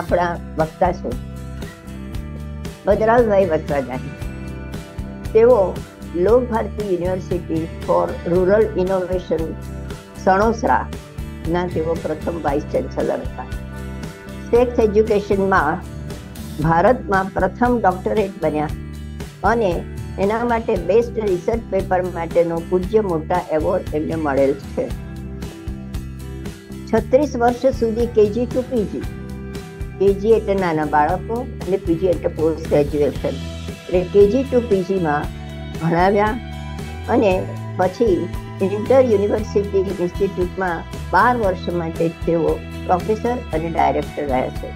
આપણા વક્તા છે ભદ્રાવભાઈ વત્સરાજાની તેઓ Lok Bharati university for rural innovation Sanosara ના તેઓ પ્રથમ વાઇસ ચાન્સેલર હતા સેક્સ એજ્યુકેશનમાં ભારતમાં પ્રથમ ડોક્ટરેટ બન્યા અને એના માટે બેસ્ટ રિસર્ચ પેપર માટેનો પૂજ્ય મોટા એવોર્ડ એમને મળેલ છે છત્રીસ વર્ષ સુધી કેજી ટુ પીજી કેજી એટલે નાના બાળકો અને પીજી એટલે પોસ્ટ ગ્રેજ્યુએશન એટલે કેજી ટુ પીજીમાં ભણાવ્યા અને પછી ઇન્ટર યુનિવર્સિટી ઇન્સ્ટિટ્યૂટમાં બાર વર્ષ માટે તેઓ પ્રોફેસર અને ડાયરેક્ટર રહ્યા છે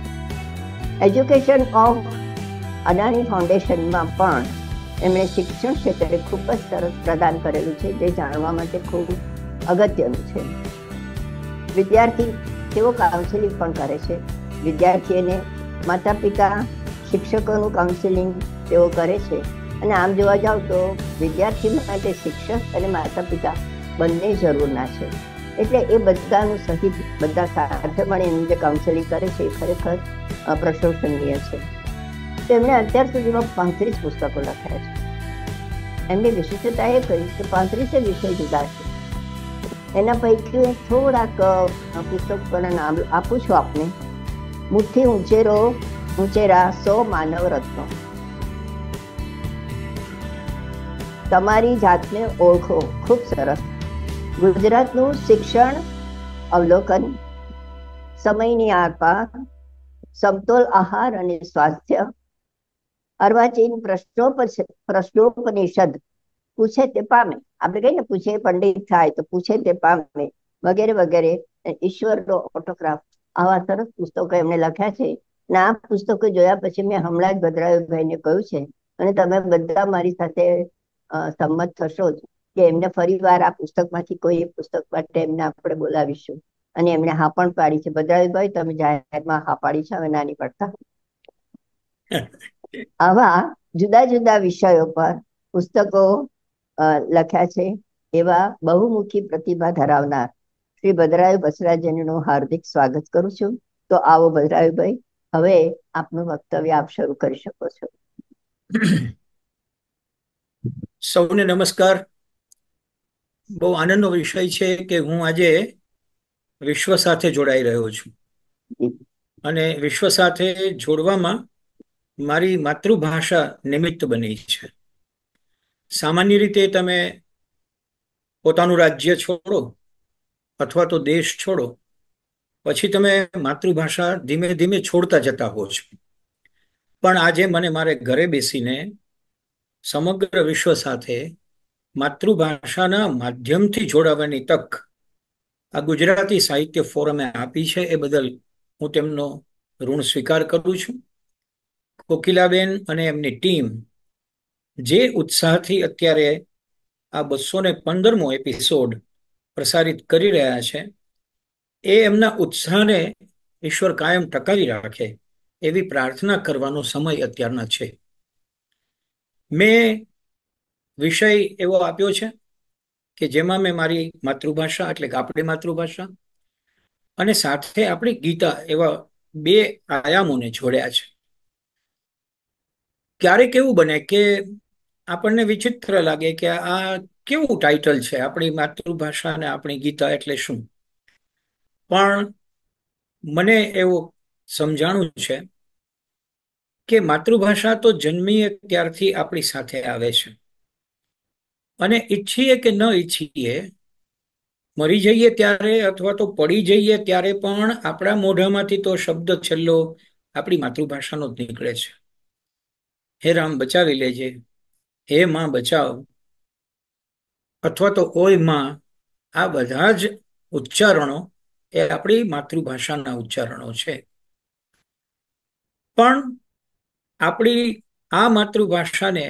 એજ્યુકેશન ઓફ અદાણી ફાઉન્ડેશનમાં પણ એમણે શિક્ષણ ક્ષેત્રે ખૂબ જ સરસ પ્રદાન કરેલું છે જે જાણવા માટે ખૂબ અગત્યનું છે વિદ્યાર્થી તેઓ કાઉન્સેલિંગ પણ કરે છે વિદ્યાર્થીઓને માતા પિતા શિક્ષકોનું કાઉન્સિલિંગ તેઓ કરે છે અને આમ જોવા જાઓ તો વિદ્યાર્થી માટે શિક્ષક અને માતા પિતા બંને જરૂરના છે એટલે એ બધાનું સહિત બધા સાથે એનું જે કાઉન્સેલિંગ કરે છે એ ખરેખર પ્રશંસનીય છે તેમણે અત્યાર સુધીમાં પાંત્રીસ પુસ્તકો લખ્યા છે એમની વિશિષ્ટતા એ કરી કે પાંત્રીસે વિષય જુદા છે એના પૈકી થોડાક પુસ્તકોના નામ આપું છું આપને મુઠ્ઠી ઉંચેરો ઉંચેરા સો માનવ રત્નો તમારી જાતને ઓળખો ખૂબ સરસ ગુજરાતનું શિક્ષણ અવલોકન સમયની આરપાર સમતોલ આહાર અને સ્વાસ્થ્ય અર્વાચીન પ્રશ્નો પ્રશ્નોપનિષદ પૂછે તે પામે આપણે કહીએ પૂછે પંડિત થાય તો પૂછે તે પામે વગેરે વગેરે ઈશ્વરનો ઓટોગ્રાફ આવા સરસ પુસ્તકો એમને લખ્યા છે અને આ પુસ્તકો જોયા પછી મેં હમણાં જ ભદ્રાયુભાઈને કહ્યું છે અને તમે બધા મારી સાથે સંમત થશો જ કે એમને ફરી વાર આ પુસ્તક માંથી કોઈ એક પુસ્તક માટે એમને આપણે બોલાવીશું અને એમણે હા પણ પાડી છે ભદ્રાયુભાઈ તમે જાહેરમાં હા પાડી છે હવે નાની પડતા આવા જુદા જુદા વિષયો પર પુસ્તકો લખ્યા છે એવા બહુમુખી પ્રતિભા ધરાવનાર શ્રી બદરાયુ બસરાજનનું હાર્દિક સ્વાગત કરું છું તો આવો બદરાયુભાઈ હવે આપનું વક્તવ્ય આપ શરૂ કરી શકો છો સૌને નમસ્કાર બહુ આનંદનો વિષય છે કે હું આજે વિશ્વ સાથે જોડાઈ રહ્યો છું અને વિશ્વ સાથે જોડવામાં મારી માતૃભાષા નિમિત્ત બની છે સામાન્ય રીતે તમે પોતાનું રાજ્ય છોડો અથવા તો દેશ છોડો પછી તમે માતૃભાષા ધીમે ધીમે છોડતા જતા હો છો પણ આજે મને મારે ઘરે બેસીને સમગ્ર વિશ્વ સાથે માતૃભાષાના માધ્યમથી જોડાવાની તક આ ગુજરાતી સાહિત્ય ફોરમે આપી છે એ બદલ હું તેમનો ઋણ સ્વીકાર કરું છું કોકિલાબેન અને એમની ટીમ જે ઉત્સાહથી અત્યારે આ બસો ને પંદરમો એપિસોડ પ્રસારિત કરી રહ્યા છે એ એમના ઉત્સાહને ઈશ્વર કાયમ ટકાવી રાખે એવી પ્રાર્થના કરવાનો સમય અત્યારના છે મેં વિષય એવો આપ્યો છે કે જેમાં મેં મારી માતૃભાષા એટલે કે આપણી માતૃભાષા અને સાથે આપણી ગીતા એવા બે આયામોને જોડ્યા છે ક્યારેક એવું બને કે આપણને વિચિત્ર લાગે કે આ કેવું ટાઇટલ છે આપણી માતૃભાષા અને આપણી ગીતા એટલે શું પણ મને એવું સમજાણું છે કે માતૃભાષા તો જન્મીએ ત્યારથી આપણી સાથે આવે છે અને ઈચ્છીએ કે ન ઈચ્છીએ મરી જઈએ ત્યારે અથવા તો પડી જઈએ ત્યારે પણ આપણા મોઢામાંથી તો શબ્દ છેલ્લો આપણી માતૃભાષાનો જ નીકળે છે હે રામ બચાવી લેજે હે માં બચાવ અથવા તો ઓયમાં આ બધા જ ઉચ્ચારણો એ આપણી માતૃભાષાના ઉચ્ચારણો છે પણ આપણી આ માતૃભાષાને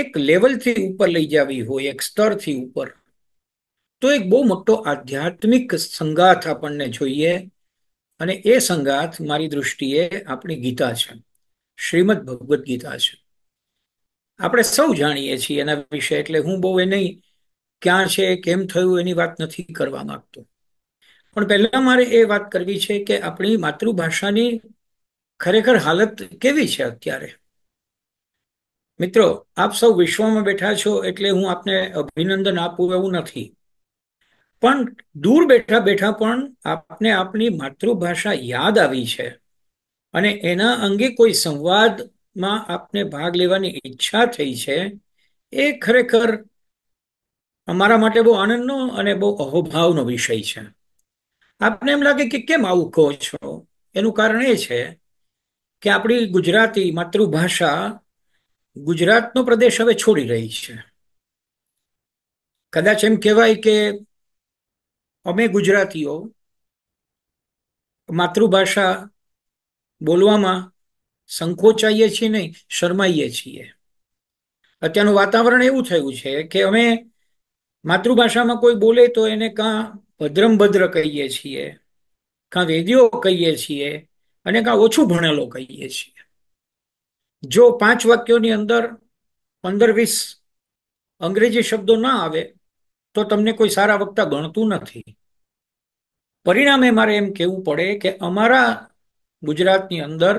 એક લેવલથી ઉપર લઈ જવી હોય એક સ્તરથી ઉપર તો એક બહુ મોટો આધ્યાત્મિક સંગાથ આપણને જોઈએ અને એ સંગાથ મારી દૃષ્ટિએ આપણી ગીતા છે શ્રીમદ ભગવદ્ ગીતા છે આપણે સૌ જાણીએ છીએ એના વિશે એટલે હું બહુ એ નહીં ક્યાં છે કેમ થયું એની વાત નથી કરવા માંગતો પણ પહેલા મારે એ વાત કરવી છે કે આપણી માતૃભાષાની ખરેખર હાલત કેવી છે અત્યારે મિત્રો આપ સૌ વિશ્વમાં બેઠા છો એટલે હું આપને અભિનંદન આપું એવું નથી પણ દૂર બેઠા બેઠા પણ આપને આપની માતૃભાષા યાદ આવી છે અને એના અંગે કોઈ સંવાદ માં આપને ભાગ લેવાની ઈચ્છા થઈ છે એ ખરેખર અમારા માટે બહુ આનંદનો અને બહુ અહોભાવનો વિષય છે આપને એમ લાગે કે કેમ આવું કહો છો એનું કારણ એ છે કે આપણી ગુજરાતી માતૃભાષા ગુજરાતનો પ્રદેશ હવે છોડી રહી છે કદાચ એમ કહેવાય કે અમે ગુજરાતીઓ માતૃભાષા બોલવામાં સંકોચાઈએ છીએ નહીં શરમાઈએ છીએ અત્યારનું વાતાવરણ એવું થયું છે કે અમે માતૃભાષામાં કોઈ બોલે તો એને કાં ભદ્રમ ભદ્ર કહીએ છીએ કાં વેદીઓ કહીએ છીએ અને કાં ઓછું ભણેલો કહીએ છીએ જો પાંચ વાક્યોની અંદર પંદર વીસ અંગ્રેજી શબ્દો ના આવે તો તમને કોઈ સારા વક્તા ગણતું નથી પરિણામે મારે એમ કહેવું પડે કે અમારા ગુજરાતની અંદર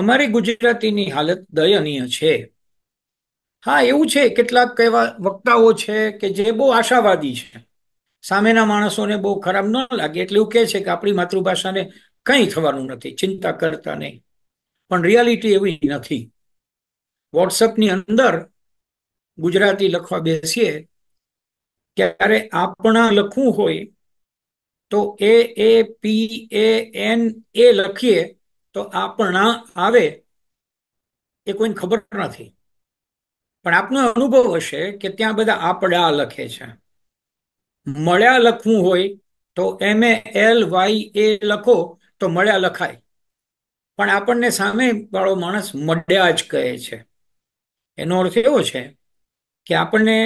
અમારી ગુજરાતીની હાલત દયનીય છે હા એવું છે કેટલાક એવા વક્તાઓ છે કે જે બહુ આશાવાદી છે સામેના માણસોને બહુ ખરાબ ન લાગે એટલે એવું કહે છે કે આપણી માતૃભાષાને કંઈ થવાનું નથી ચિંતા કરતા નહીં પણ રિયાલિટી એવી નથી વોટ્સઅપની અંદર ગુજરાતી લખવા બેસીએ ત્યારે આપણા લખવું હોય તો એ એ પી એ એન એ લખીએ તો આપણા આવે એ કોઈને ખબર નથી પણ આપનો અનુભવ હશે કે ત્યાં બધા આપડા લખે છે મળ્યા લખવું હોય તો એમ એ એલ વાય એ લખો તો મળ્યા લખાય પણ આપણને સામે વાળો માણસ મળ્યા જ કહે છે એનો અર્થ એવો છે કે આપણને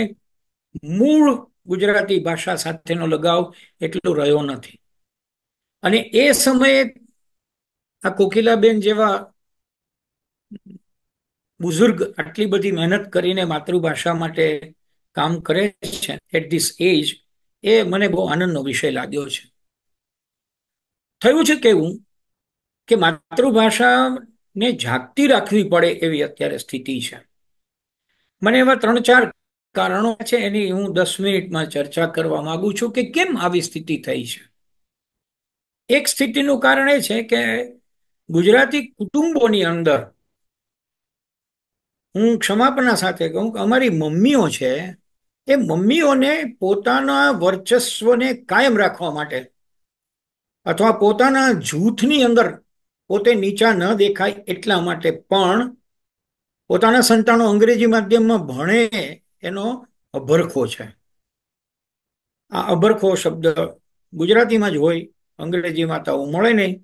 મૂળ ગુજરાતી ભાષા સાથેનો લગાવ એટલો રહ્યો નથી અને એ સમયે આ કોકિલાબેન જેવા બુઝુર્ગ આટલી બધી મહેનત કરીને માતૃભાષા માટે કામ કરે છે એટ ધીસ એજ એ મને બહુ આનંદનો વિષય લાગ્યો છે થયું છે કેવું કે માતૃભાષાને જાગતી રાખવી પડે એવી અત્યારે સ્થિતિ છે મને એવા ત્રણ ચાર કારણો છે એની હું દસ મિનિટમાં ચર્ચા કરવા માંગુ છું કે કેમ આવી સ્થિતિ થઈ છે એક સ્થિતિનું કારણ એ છે કે ગુજરાતી કુટુંબોની અંદર હું ક્ષમાપના સાથે કહું કે અમારી મમ્મીઓ છે એ મમ્મીઓને પોતાના વર્ચસ્વને કાયમ રાખવા માટે અથવા પોતાના જૂથની અંદર પોતે નીચા ન દેખાય એટલા માટે પણ પોતાના સંતાનો અંગ્રેજી માધ્યમમાં ભણે એનો અભરખો છે આ અભરખો શબ્દ ગુજરાતીમાં જ હોય અંગ્રેજીમાં તો મળે નહીં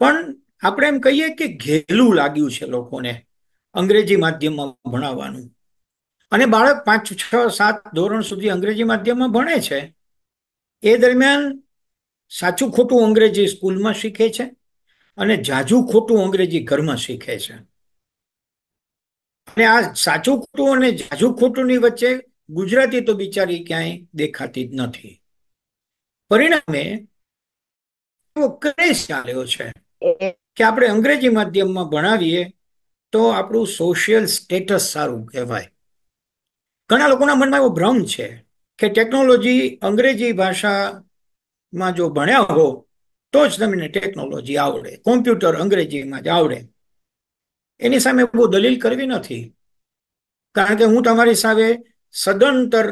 પણ આપણે એમ કહીએ કે ઘેલું લાગ્યું છે લોકોને અંગ્રેજી માધ્યમમાં ભણાવવાનું અને બાળક પાંચ છ સાત ધોરણ સુધી અંગ્રેજી માધ્યમમાં ભણે છે એ દરમિયાન સાચું ખોટું અંગ્રેજી સ્કૂલમાં શીખે છે અને જાજુ ખોટું અંગ્રેજી ઘરમાં શીખે છે અને આ સાચું ખોટું અને જાજુ ખોટુંની વચ્ચે ગુજરાતી તો બિચારી ક્યાંય દેખાતી જ નથી પરિણામે એવો ચાલ્યો છે કે આપણે અંગ્રેજી માધ્યમમાં ભણાવીએ તો આપણું સોશિયલ સ્ટેટસ સારું કહેવાય ઘણા લોકોના મનમાં એવો ભ્રમ છે કે ટેકનોલોજી અંગ્રેજી ભાષામાં જો ભણ્યા હો તો જ તમને ટેકનોલોજી આવડે કોમ્પ્યુટર અંગ્રેજીમાં જ આવડે એની સામે બહુ દલીલ કરવી નથી કારણ કે હું તમારી સામે સદંતર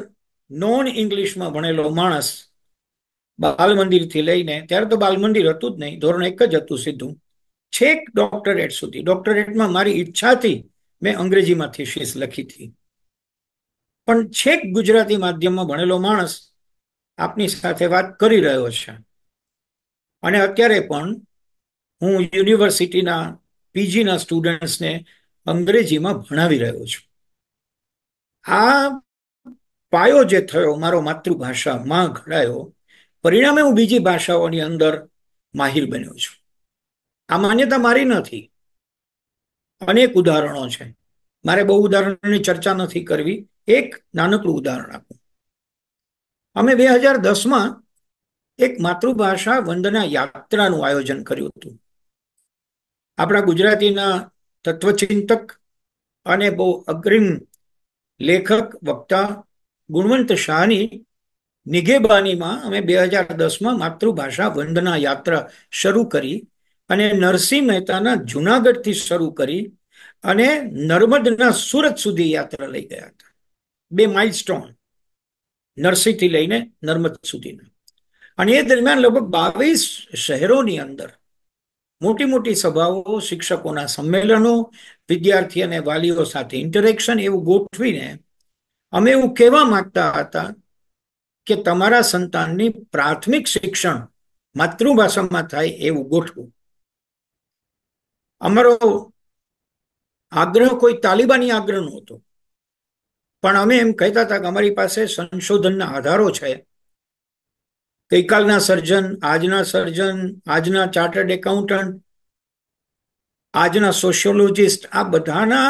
નોન ઇંગ્લિશમાં ભણેલો માણસ બાલ મંદિરથી લઈને ત્યારે તો બાલ મંદિર હતું જ નહીં ધોરણ એક જ હતું સીધું છેક ડોક્ટરેટ સુધી ડોક્ટરેટમાં મારી ઈચ્છાથી મેં અંગ્રેજીમાંથી થીસીસ લખી હતી પણ છેક ગુજરાતી માધ્યમમાં ભણેલો માણસ આપની સાથે વાત કરી રહ્યો છે અને અત્યારે પણ હું યુનિવર્સિટીના પીજીના સ્ટુડન્ટ્સને અંગ્રેજીમાં ભણાવી રહ્યો છું આ પાયો જે થયો મારો માતૃભાષામાં ઘડાયો પરિણામે હું બીજી ભાષાઓની અંદર માહિર બન્યો છું આ માન્યતા મારી નથી અનેક ઉદાહરણો છે મારે બહુ ઉદાહરણોની ચર્ચા નથી કરવી એક નાનકડું ઉદાહરણ આપું અમે બે હજાર દસમાં એક માતૃભાષા વંદના યાત્રાનું આયોજન કર્યું હતું આપણા ગુજરાતીના તત્વચિંતક અને બહુ અગ્રિમ લેખક વક્તા ગુણવંત શાહની નિઘેબાનીમાં અમે બે હજાર દસમાં માતૃભાષા વંદના યાત્રા શરૂ કરી અને નરસિંહ મહેતાના જુનાગઢથી શરૂ કરી અને નર્મદના સુરત સુધી યાત્રા લઈ ગયા હતા બે માઇલ સ્ટોન નરસિંહથી લઈને નર્મદ સુધીના અને એ દરમિયાન લગભગ બાવીસ શહેરોની અંદર મોટી મોટી સભાઓ શિક્ષકોના સંમેલનો વિદ્યાર્થી અને વાલીઓ સાથે ઇન્ટરેક્શન એવું ગોઠવીને અમે એવું કહેવા માંગતા હતા કે તમારા સંતાનની પ્રાથમિક શિક્ષણ માતૃભાષામાં થાય એવું ગોઠવું અમારો આગ્રહ કોઈ તાલિબાની આગ્રહ નહોતો પણ અમે એમ કહેતા હતા કે અમારી પાસે સંશોધનના આધારો છે ગઈકાલના સર્જન આજના સર્જન આજના ચાર્ટર્ડ એકાઉન્ટન્ટ આજના સોશિયોલોજિસ્ટ આ બધાના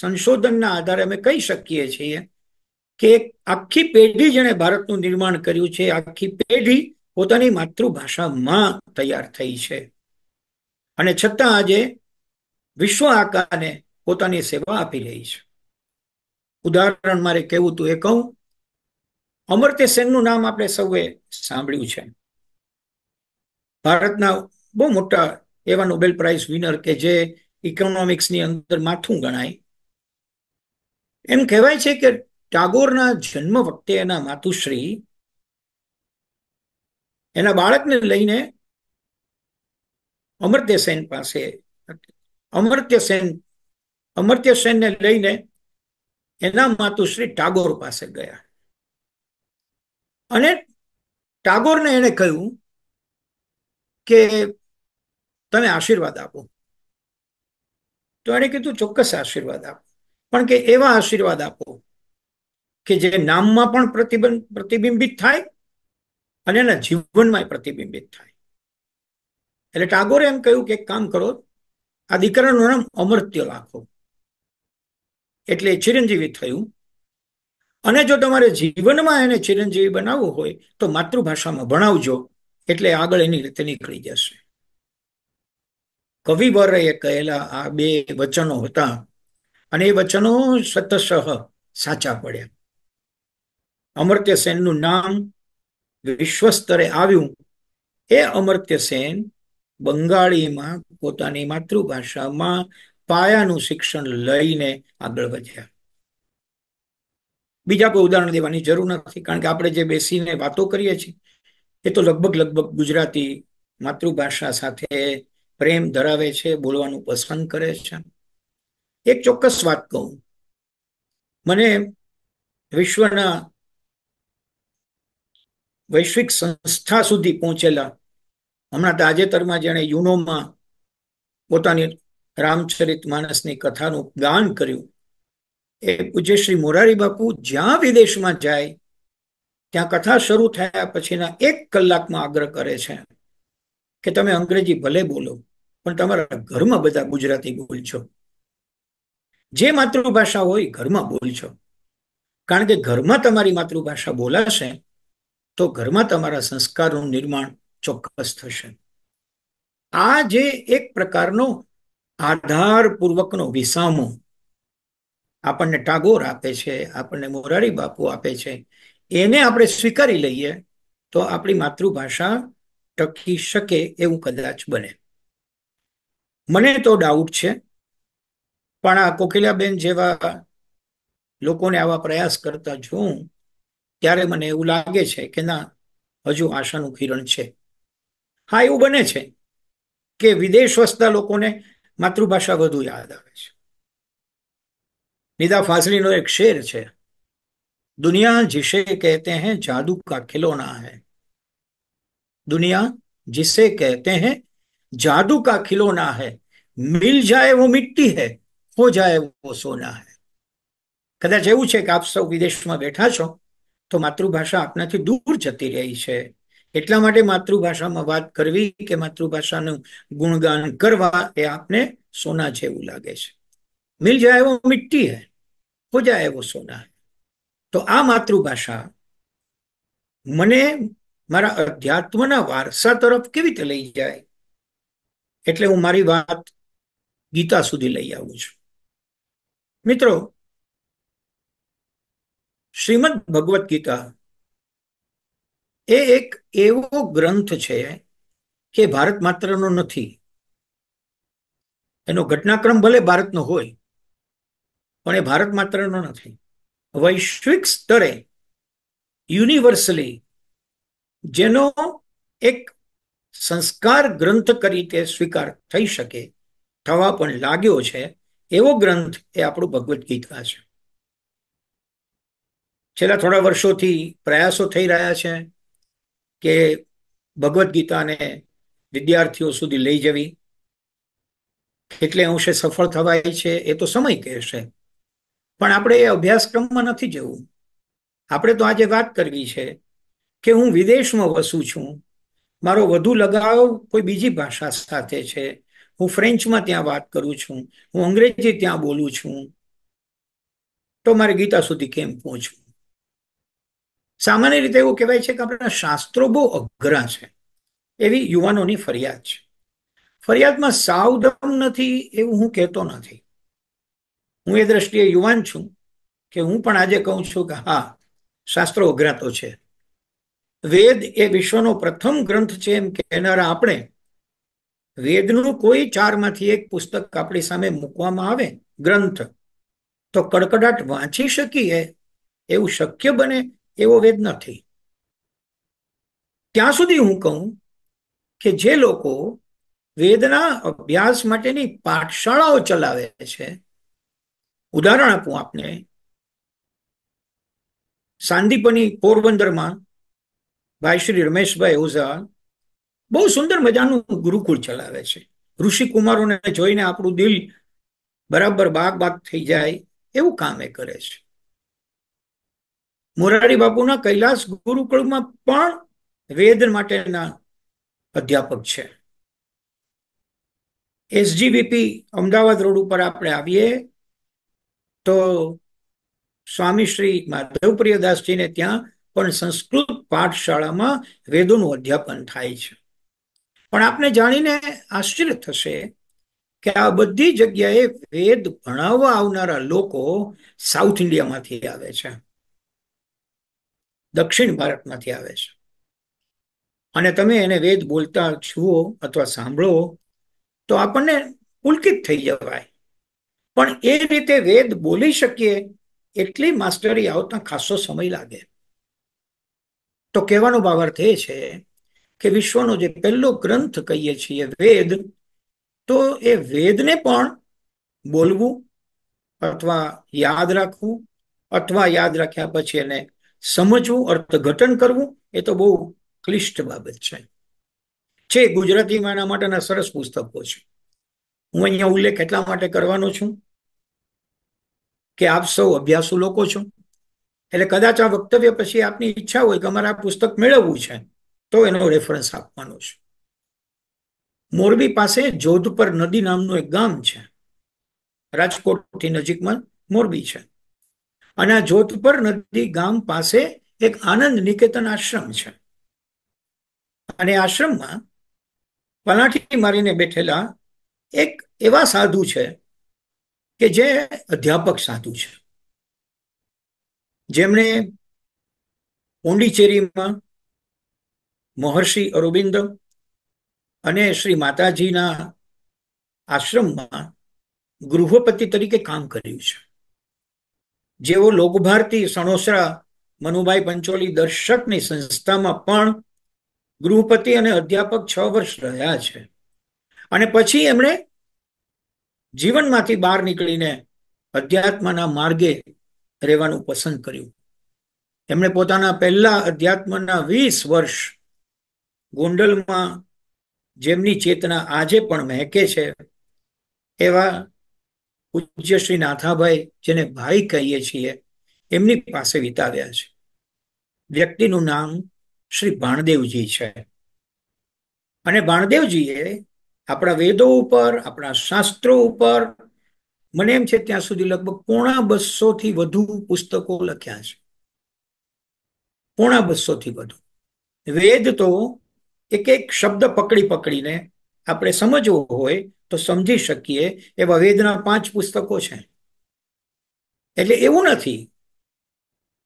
સંશોધનના આધારે અમે કહી શકીએ છીએ કે આખી પેઢી જેણે ભારતનું નિર્માણ કર્યું છે આખી પેઢી પોતાની માતૃભાષામાં તૈયાર થઈ છે અને છતાં આજે વિશ્વ આકાને પોતાની સેવા આપી રહી છે ઉદાહરણ મારે કહેવું તું એ કહું અમર્ત્ય સેનનું નામ આપણે સૌએ સાંભળ્યું છે ભારતના બહુ મોટા એવા નોબેલ પ્રાઇઝ વિનર કે જે ઇકોનોમિક્સની અંદર માથું ગણાય એમ કહેવાય છે કે ટાગોરના જન્મ વખતે એના માતુશ્રી એના બાળકને લઈને અમર્ત્ય સેન પાસે અમર્ત્ય સેન અમર્ત્ય સેનને લઈને એના માતુશ્રી ટાગોર પાસે ગયા અને ટાગોરને એને કહ્યું કે તમે આશીર્વાદ આપો તો એને કીધું ચોક્કસ આશીર્વાદ આપો પણ કે એવા આશીર્વાદ આપો કે જે નામમાં પણ પ્રતિબંધ પ્રતિબિંબિત થાય અને એના જીવનમાં પ્રતિબિંબિત થાય એટલે ટાગોરે એમ કહ્યું કે એક કામ કરો આ દીકરાનું નામ અમર્ત્ય રાખો એટલે ચિરંજીવી થયું અને જો તમારે જીવનમાં એને ચિરંજીવી બનાવવું હોય તો માતૃભાષામાં ભણાવજો એટલે આગળ એની રીતે નીકળી જશે કવિ વરએ કહેલા આ બે વચનો હતા અને એ વચનો સતસહ સાચા પડ્યા અમર્ત્ય સેનનું નામ વિશ્વ સ્તરે આવ્યું એ અમર્ત્ય સેન બંગાળીમાં પોતાની માતૃભાષામાં પાયાનું શિક્ષણ લઈને આગળ વધ્યા બીજા કોઈ ઉદાહરણ દેવાની જરૂર નથી કારણ કે આપણે જે બેસીને વાતો કરીએ છીએ એ તો લગભગ લગભગ ગુજરાતી માતૃભાષા સાથે પ્રેમ ધરાવે છે બોલવાનું પસંદ કરે છે એક ચોક્કસ વાત કહું મને વિશ્વના વૈશ્વિક સંસ્થા સુધી પહોંચેલા હમણાં તાજેતરમાં જેણે યુનોમાં પોતાની રામચરિત માણસની કથાનું ગાન કર્યું એ પૂજ્ય શ્રી મોરારી બાપુ જ્યાં વિદેશમાં જાય ત્યાં કથા શરૂ થયા પછીના એક કલાકમાં આગ્રહ કરે છે કે તમે અંગ્રેજી ભલે બોલો પણ તમારા ઘરમાં બધા ગુજરાતી બોલજો જે માતૃભાષા હોય ઘરમાં બોલજો કારણ કે ઘરમાં તમારી માતૃભાષા બોલાશે તો ઘરમાં તમારા સંસ્કારનું નિર્માણ ચોક્કસ થશે આ જે એક પ્રકારનો આધારપૂર્વકનો વિસામો આપણને ટાગોર આપે છે આપણને મોરારી બાપુ આપે છે એને આપણે સ્વીકારી લઈએ તો આપણી માતૃભાષા ટકી શકે એવું કદાચ બને મને તો ડાઉટ છે પણ આ કોકિલાબેન જેવા લોકોને આવા પ્રયાસ કરતા જોઉં ત્યારે મને એવું લાગે છે કે ના હજુ આશાનું કિરણ છે હા એવું બને છે કે વિદેશ વસતા લોકોને માતૃભાષા વધુ યાદ આવે છે નિદા ફાસલીનો એક શેર છે દુનિયા જિસે કહેતે હૈ જાદુ કા ખિલોના હૈ દુનિયા જિસે કહેતે હૈ જાદુ કા ખિલોના હૈ મિલ જાય વો મિટ્ટી હૈ હો જાય વો સોના હૈ કદાચ એવું છે કે આપ સૌ વિદેશમાં બેઠા છો તો માતૃભાષા આપનાથી દૂર જતી રહી છે એટલા માટે માતૃભાષામાં વાત કરવી કે માતૃભાષાનું ગુણગાન કરવા એ આપને સોના જેવું લાગે છે મિલ જાય એવો મિટ્ટી હૈ હો જાય એવો સોના તો આ માતૃભાષા મને મારા અધ્યાત્મના વારસા તરફ કેવી રીતે લઈ જાય એટલે હું મારી વાત ગીતા સુધી લઈ આવું છું મિત્રો શ્રીમદ ભગવદ્ ગીતા એ એક એવો ગ્રંથ છે કે ભારત માત્રનો નથી એનો ઘટનાક્રમ ભલે ભારતનો હોય પણ એ ભારત માત્રનો નથી વૈશ્વિક સ્તરે યુનિવર્સલી જેનો એક સંસ્કાર ગ્રંથ કરી સ્વીકાર થઈ શકે થવા પણ લાગ્યો છે એવો ગ્રંથ એ આપણું ભગવદ્ ગીતા છે છેલ્લા થોડા વર્ષોથી પ્રયાસો થઈ રહ્યા છે કે ભગવદ્ ગીતાને વિદ્યાર્થીઓ સુધી લઈ જવી કેટલે અંશે સફળ થવાય છે એ તો સમય કહેશે પણ આપણે એ અભ્યાસક્રમમાં નથી જવું આપણે તો આજે વાત કરવી છે કે હું વિદેશમાં વસું છું મારો વધુ લગાવ કોઈ બીજી ભાષા સાથે છે હું ફ્રેન્ચમાં ત્યાં વાત કરું છું હું અંગ્રેજી ત્યાં બોલું છું તો મારે ગીતા સુધી કેમ પહોંચવું સામાન્ય રીતે એવું કહેવાય છે કે આપણા શાસ્ત્રો બહુ અઘરા છે એવી યુવાનોની ફરિયાદ છે ફરિયાદમાં સાવધાન નથી એવું હું કહેતો નથી હું એ દ્રષ્ટિએ યુવાન છું કે હું પણ આજે કહું છું કે હા શાસ્ત્રો અઘરા તો છે વેદ એ વિશ્વનો પ્રથમ ગ્રંથ છે એમ કહેનારા આપણે વેદનું કોઈ ચારમાંથી એક પુસ્તક આપણી સામે મૂકવામાં આવે ગ્રંથ તો કડકડાટ વાંચી શકીએ એવું શક્ય બને એવો વેદ નથી ત્યાં સુધી હું કહું કે જે લોકો વેદના અભ્યાસ માટેની પાઠશાળાઓ ચલાવે છે ઉદાહરણ આપું આપને સાંદીપની પોરબંદરમાં ભાઈ શ્રી રમેશભાઈ ઓઝા બહુ સુંદર મજાનું ગુરુકુળ ચલાવે છે ઋષિકુમારોને જોઈને આપણું દિલ બરાબર બાગ બાગ થઈ જાય એવું કામ એ કરે છે મોરારી બાપુના કૈલાસ ગુરુકુળમાં પણ વેદ માટેના અધ્યાપક છે એસજીવીપી અમદાવાદ રોડ ઉપર આપણે આવીએ તો સ્વામી શ્રી માધવપ્રિય ત્યાં પણ સંસ્કૃત પાઠશાળામાં વેદોનું અધ્યાપન થાય છે પણ આપણે જાણીને આશ્ચર્ય થશે કે આ બધી જગ્યાએ વેદ ભણાવવા આવનારા લોકો સાઉથ ઇન્ડિયામાંથી આવે છે દક્ષિણ ભારતમાંથી આવે છે અને તમે એને વેદ બોલતા છુઓ અથવા સાંભળો તો આપણને પુલકિત થઈ જવાય પણ એ રીતે વેદ બોલી શકીએ એટલી માસ્ટરી આવતા ખાસો સમય લાગે તો કહેવાનો ભાવાર્થ એ છે કે વિશ્વનો જે પહેલો ગ્રંથ કહીએ છીએ વેદ તો એ વેદને પણ બોલવું અથવા યાદ રાખવું અથવા યાદ રાખ્યા પછી એને સમજવું અર્થઘટન કરવું એ તો બહુ ક્લિષ્ટ બાબત છે છે ગુજરાતીમાં એના માટેના સરસ પુસ્તકો છે હું અહીંયા ઉલ્લેખ એટલા માટે કરવાનો છું કે આપ સૌ અભ્યાસુ લોકો છો એટલે કદાચ આ વક્તવ્ય પછી આપની ઈચ્છા હોય કે અમારે આ પુસ્તક મેળવવું છે તો એનો રેફરન્સ આપવાનો છે મોરબી પાસે જોધપર નદી નામનું એક ગામ છે રાજકોટથી નજીકમાં મોરબી છે અને આ જોધપર નદી ગામ પાસે એક આનંદ નિકેતન આશ્રમ છે અને આશ્રમમાં પલાઠી મારીને બેઠેલા એક એવા સાધુ છે કે જે અધ્યાપક સાધુ છે જેમણે પોંડિચેરીમાં મહર્ષિ અરવિંદ અને શ્રી માતાજીના આશ્રમમાં ગૃહપતિ તરીકે કામ કર્યું છે જેઓ લોકભારતી સણોસરા મનુભાઈ પંચોલી દર્શકની સંસ્થામાં પણ ગૃહપતિ અને અધ્યાપક છ વર્ષ રહ્યા છે અને પછી એમણે જીવનમાંથી બહાર નીકળીને અધ્યાત્મના માર્ગે રહેવાનું પસંદ કર્યું એમણે પોતાના પહેલા અધ્યાત્મના વીસ વર્ષ ગોંડલમાં જેમની ચેતના આજે પણ મહેકે છે એવા પૂજ્ય શ્રી નાથાભાઈ જેને ભાઈ કહીએ છીએ એમની પાસે વિતાવ્યા છે વ્યક્તિનું નામ શ્રી ભાણદેવજી છે અને ભાણદેવજીએ આપણા વેદો ઉપર આપણા શાસ્ત્રો ઉપર મને એમ છે ત્યાં સુધી લગભગ પોણા બસો થી વધુ પુસ્તકો લખ્યા છે પોણા બસો થી વધુ વેદ તો એક એક શબ્દ પકડી પકડીને આપણે સમજવું હોય તો સમજી શકીએ એવા વેદના પાંચ પુસ્તકો છે એટલે એવું નથી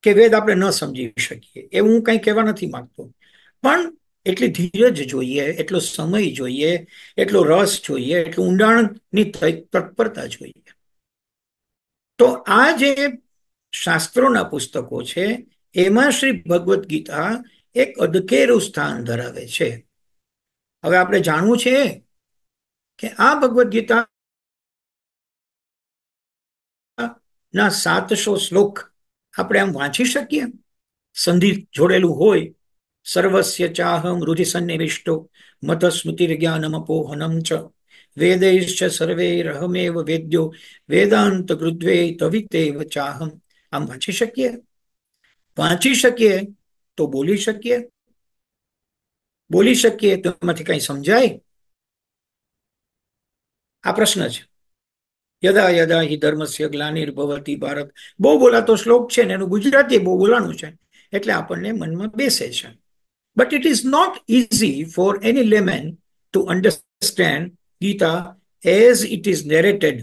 કે વેદ આપણે ન સમજી શકીએ એવું હું કંઈ કહેવા નથી માંગતો પણ એટલી ધીરજ જોઈએ એટલો સમય જોઈએ એટલો રસ જોઈએ એટલું ઊંડાણની તત્પરતા જોઈએ તો આ જે શાસ્ત્રોના પુસ્તકો છે એમાં શ્રી ભગવદ્ ગીતા એક અદકેરું સ્થાન ધરાવે છે હવે આપણે જાણવું છે કે આ ભગવદ્ ગીતા ના સાતસો શ્લોક આપણે આમ વાંચી શકીએ સંધિ જોડેલું હોય સર્વસ્ય ચાહમ રુધિ સન્નિવિષ્ટો મત સ્મૃતિર્જ્ઞાનમ અપોહનમ ચ વેદૈશ્ચ રહમેવ વેદ્યો વેદાંત કૃદ્વે તવિતેવ ચાહમ આમ વાંચી શકીએ વાંચી શકીએ તો બોલી શકીએ બોલી શકીએ તો એમાંથી કંઈ સમજાય આ પ્રશ્ન છે યદા યદા હિ ધર્મસ્ય ગ્લાનિર્ભવતી ભારત બહુ બોલાતો શ્લોક છે ને એનું ગુજરાતી બહુ બોલાણું છે એટલે આપણને મનમાં બેસે છે but it is not easy for any layman to understand Gita as it is narrated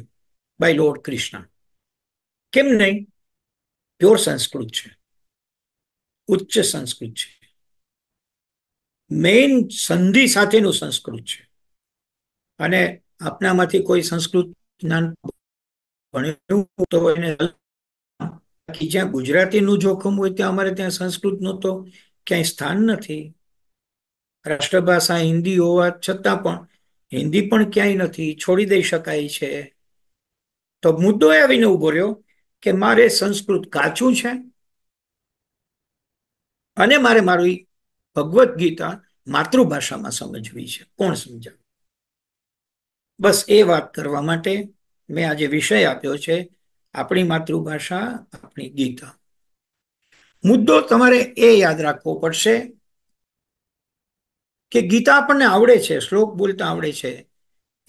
by lord Krishna કેમ નહીં પ્યોર સંસ્કૃત છે ઉચ્ચ સંસ્કૃત છે મેઇન સંધિ સાથેનું સંસ્કૃત છે અને આપનામાંથી કોઈ સંસ્કૃત જ્ઞાન ભણ્યું તો એને જ્યાં ગુજરાતીનું જોખમ હોય ત્યાં અમારે ત્યાં સંસ્કૃતનું તો ક્યાંય સ્થાન નથી રાષ્ટ્રભાષા હિન્દી હોવા છતાં પણ હિન્દી પણ ક્યાંય નથી છોડી દઈ શકાય છે તો મુદ્દો એ આવીને ઉભો રહ્યો કે મારે સંસ્કૃત કાચું છે અને મારે મારી ભગવદ્ ગીતા માતૃભાષામાં સમજવી છે કોણ સમજાવે બસ એ વાત કરવા માટે મેં આજે વિષય આપ્યો છે આપણી માતૃભાષા આપણી ગીતા મુદ્દો તમારે એ યાદ રાખવો પડશે કે ગીતા આપણને આવડે છે શ્લોક બોલતા આવડે છે